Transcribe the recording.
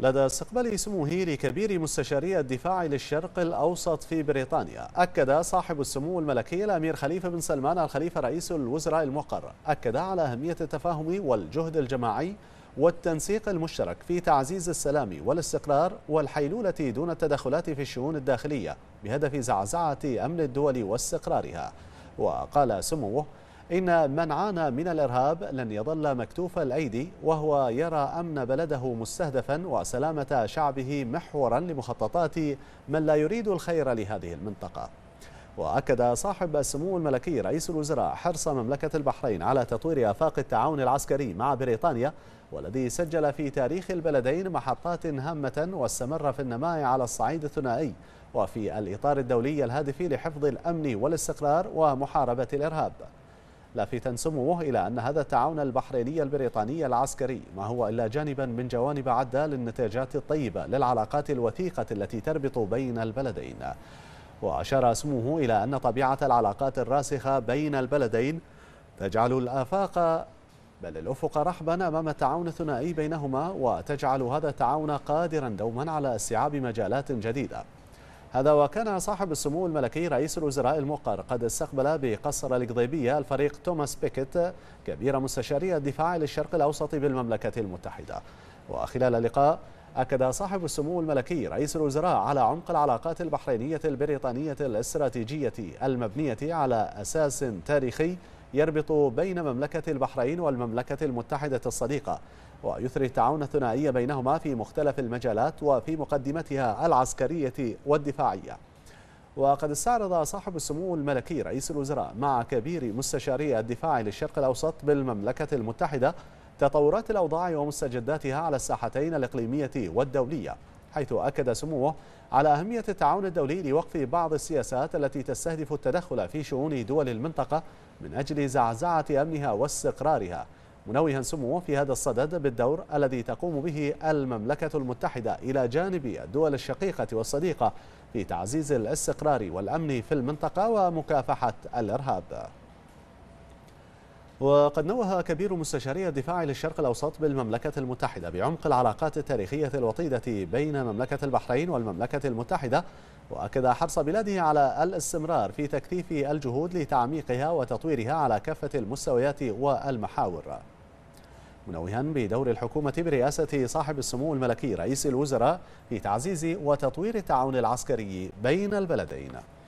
لدى استقبال سموه لكبير مستشاري الدفاع للشرق الأوسط في بريطانيا أكد صاحب السمو الملكي الأمير خليفة بن سلمان الخليفة رئيس الوزراء المقر أكد على أهمية التفاهم والجهد الجماعي والتنسيق المشترك في تعزيز السلام والاستقرار والحيلولة دون التدخلات في الشؤون الداخلية بهدف زعزعة أمن الدول واستقرارها وقال سموه إن من عانى من الإرهاب لن يظل مكتوف الأيدي وهو يرى أمن بلده مستهدفا وسلامة شعبه محورا لمخططات من لا يريد الخير لهذه المنطقة وأكد صاحب السمو الملكي رئيس الوزراء حرص مملكة البحرين على تطوير آفاق التعاون العسكري مع بريطانيا والذي سجل في تاريخ البلدين محطات هامة واستمر في النماء على الصعيد الثنائي وفي الإطار الدولي الهادف لحفظ الأمن والاستقرار ومحاربة الإرهاب لافتا سموه إلى أن هذا التعاون البحريني البريطاني العسكري ما هو إلا جانبا من جوانب عدة للنتاجات الطيبة للعلاقات الوثيقة التي تربط بين البلدين وأشار سموه إلى أن طبيعة العلاقات الراسخة بين البلدين تجعل الآفاق بل الأفق رحبا أمام التعاون الثنائي بينهما وتجعل هذا التعاون قادرا دوما على استيعاب مجالات جديدة هذا وكان صاحب السمو الملكي رئيس الوزراء الموقر قد استقبل بقصر القضيبية الفريق توماس بيكيت كبير مستشاري الدفاع للشرق الأوسط بالمملكة المتحدة وخلال اللقاء أكد صاحب السمو الملكي رئيس الوزراء على عمق العلاقات البحرينية البريطانية الاستراتيجية المبنية على أساس تاريخي يربط بين مملكة البحرين والمملكة المتحدة الصديقة ويثري التعاون الثنائي بينهما في مختلف المجالات وفي مقدمتها العسكرية والدفاعية وقد استعرض صاحب السمو الملكي رئيس الوزراء مع كبير مستشاري الدفاع للشرق الأوسط بالمملكة المتحدة تطورات الأوضاع ومستجداتها على الساحتين الإقليمية والدولية حيث أكد سموه على أهمية التعاون الدولي لوقف بعض السياسات التي تستهدف التدخل في شؤون دول المنطقة من أجل زعزعة أمنها واستقرارها منوها سموه في هذا الصدد بالدور الذي تقوم به المملكة المتحدة إلى جانب الدول الشقيقة والصديقة في تعزيز الاستقرار والأمن في المنطقة ومكافحة الإرهاب وقد نوه كبير مستشاري الدفاع للشرق الأوسط بالمملكة المتحدة بعمق العلاقات التاريخية الوطيدة بين مملكة البحرين والمملكة المتحدة وأكد حرص بلاده على الاستمرار في تكثيف الجهود لتعميقها وتطويرها على كافة المستويات والمحاور منوها بدور الحكومة برئاسة صاحب السمو الملكي رئيس الوزراء في تعزيز وتطوير التعاون العسكري بين البلدين